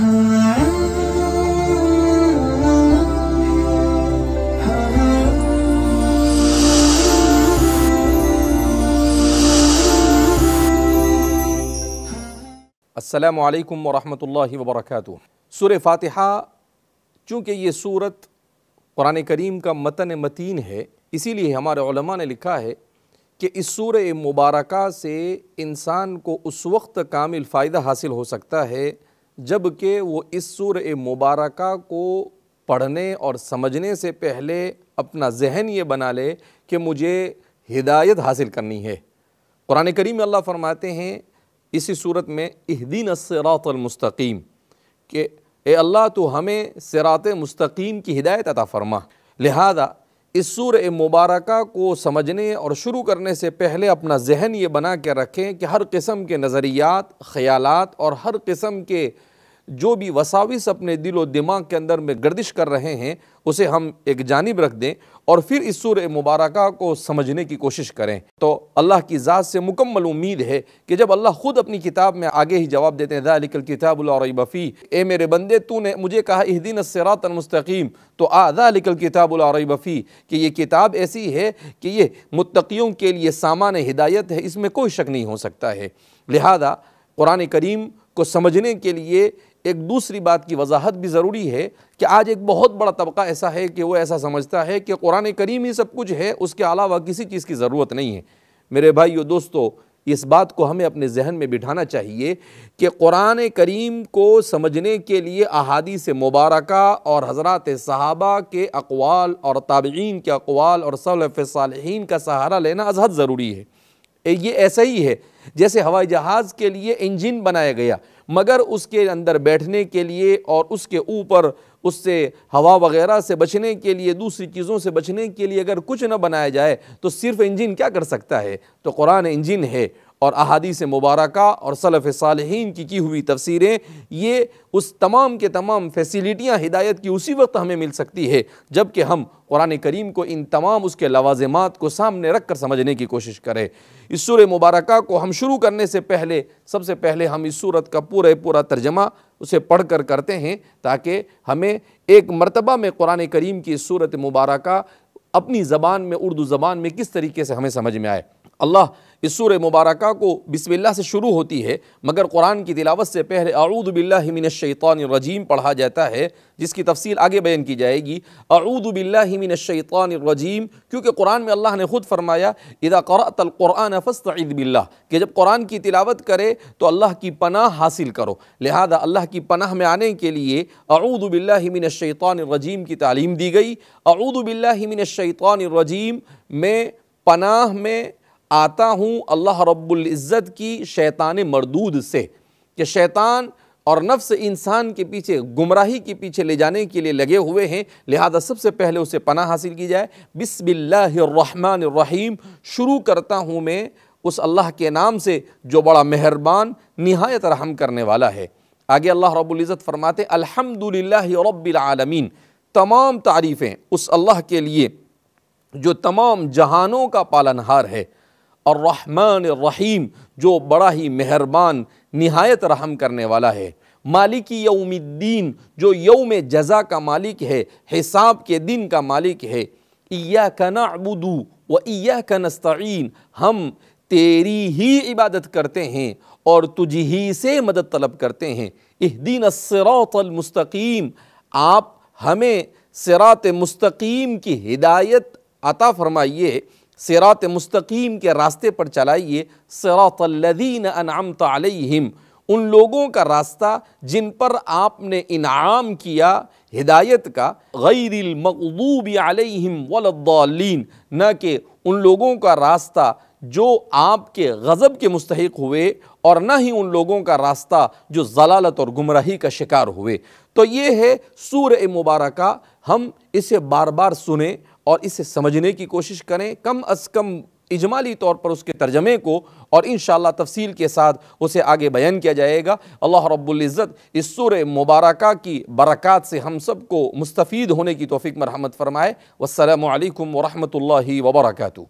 असलम वरहमल वबरक सुर फातिहा चूँकि ये सूरत कुरान करीम का मतन मतीन है इसीलिए हमारे उलमा ने लिखा है कि इस सूर मुबारक से इंसान को उस वक्त कामिल फ़ायदा हासिल हो सकता है जबकि वो इस सूर मुबारक को पढ़ने और समझने से पहले अपना जहन ये बना ले कि मुझे हिदायत हासिल करनी है कुरान करीम में अल्लाह फरमाते हैं इसी सूरत में इहदीन मुस्तकीम के ए अल्लाह तो हमें सरात मुस्तकीम की हिदायत अता फरमा लिहाजा इस सूर मुबारक को समझने और शुरू करने से पहले अपना जहन ये बना के रखें कि हर किस्म के नज़रियात ख़यालात और हर किस्म के जो भी वसाविस अपने दिल और दिमाग के अंदर में गर्दिश कर रहे हैं उसे हम एक जानब रख दें और फिर इस सूर मुबारक को समझने की कोशिश करें तो अल्लाह की ज़ात से मुकम्मल उम्मीद है कि जब अल्लाह ख़ुद अपनी किताब में आगे ही जवाब देते हैं दालिकल किताबुलरबफ़ी ए मेरे बंदे तू ने मुझे कहा इस दिन सरातमस्तकीम तो आदालिकल किताबुलरबफ़ी कि ये किताब ऐसी है कि ये मुतकीयों के लिए सामान हिदायत है इसमें कोई शक नहीं हो सकता है लिहाजा कुरान करीम को समझने के लिए एक दूसरी बात की वजाहत भी ज़रूरी है कि आज एक बहुत बड़ा तबका ऐसा है कि वो ऐसा समझता है कि कुरान करीम ही सब कुछ है उसके अलावा किसी चीज़ की ज़रूरत नहीं है मेरे और दोस्तों इस बात को हमें अपने जहन में बिठाना चाहिए कि कुरान करीम को समझने के लिए अहादी से मुबारक और हजरत सहाबा के अकवाल और ताबीन के अकवाल और सालहीन का सहारा लेना अजहद ज़रूरी है ये ऐसा ही है जैसे हवाई जहाज़ के लिए इंजन बनाया गया मगर उसके अंदर बैठने के लिए और उसके ऊपर उससे हवा वगैरह से बचने के लिए दूसरी चीज़ों से बचने के लिए अगर कुछ न बनाया जाए तो सिर्फ इंजन क्या कर सकता है तो कुरान इंजन है और अहादीस मुबारक और सलफ़ सालहीन की की हुई तफसीरें ये उस तमाम के तमाम फैसिलिटियाँ हिदायत की उसी वक्त हमें मिल सकती है जबकि हम कुरान करीम को इन तमाम उसके लवाजमात को सामने रख कर समझने की कोशिश करें इस सूर मुबारक को हम शुरू करने से पहले सबसे पहले हम इस सूरत का पूरा पूरा तर्जमा उसे पढ़ कर करते हैं ताकि हमें एक मरतबा में कुरान करीम की सूरत मुबारक अपनी ज़बान में उर्दू ज़बान में किस तरीके से हमें समझ में आए अल्लाह इस सूर मुबारक को बिस्मिल्लाह से शुरू होती है मगर कुरान की तिलावत से पहले अरूदबिल्लामिनशैतरजीम पढ़ा जाता है जिसकी तफसील आगे बयान की जाएगी अरूदबिल्लामिनशैतरजीम क्योंकि कुरान में अल्लाह ने ख़ुद फरमाया इदा क़ुरान फ़स्तबिल्ला कि जब कुरान की तिलावत करे तो अल्लाह की पनाह हासिल करो लिहाजा अल्लाह की पनाह में आने के लिए अरूदबिल्लामिनशैतरजीम की तालीम दी गई अरूदबिल्लामिनशैतरजीम में पनाह में आता हूँ अल्लाह रब्ज़त की शैतान मरदूद से कि शैतान और नफ्स इंसान के पीछे गुमराही के पीछे ले जाने के लिए लगे हुए हैं लिहाजा सबसे पहले उसे पना हासिल की जाए बिसबिल्लाम शुरू करता हूँ मैं उस अल्लाह के नाम से जो बड़ा मेहरबान नहायत रहम करने वाला है आगे अल्लाह रब्ज़त फरमाते अल्हम्दुलिल्लाह तमाम तारीफ़ें उस अल्लाह के लिए जो तमाम जहानों का पालनहार है और रहमान रहीम जो बड़ा ही मेहरबान नहायत रहम करने वाला है मालिक यौमद्दीन जो यौम जजा का मालिक है हिसाब के दिन का मालिक है इया का अबुदू व इया का नस्तीन हम तेरी ही इबादत करते हैं और तुझ ही से मदद तलब करते हैं इह दिन मुस्तकीम आप हमें सरात मुस्तकीम की हिदायत अता फरमाइए सिरात मुस्तकीम के रास्ते पर चलाइए सिरातल्लदीन अनामत अलैहिम उन लोगों का रास्ता जिन पर आपने इनाम किया हिदायत का गैरमकूब अलैहिम वलद्दालीन न कि उन लोगों का रास्ता जो आपके गज़ब के मुस्तक हुए और न ही उन लोगों का रास्ता जो जलालत और गुमराही का शिकार हुए तो ये है सूर मुबारक हम इसे बार बार सुने और इसे समझने की कोशिश करें कम अज कम इजमाली तौर पर उसके तर्जमे को और इन तफसील के साथ उसे आगे बयान किया जाएगा अल्लाह रब्ज़त इस सुर मुबारक की बरक़ात से हम सब को मुस्तफ़ होने की तोफ़ी मरहमत फ़रमाए वालकम वरहमल वबरकू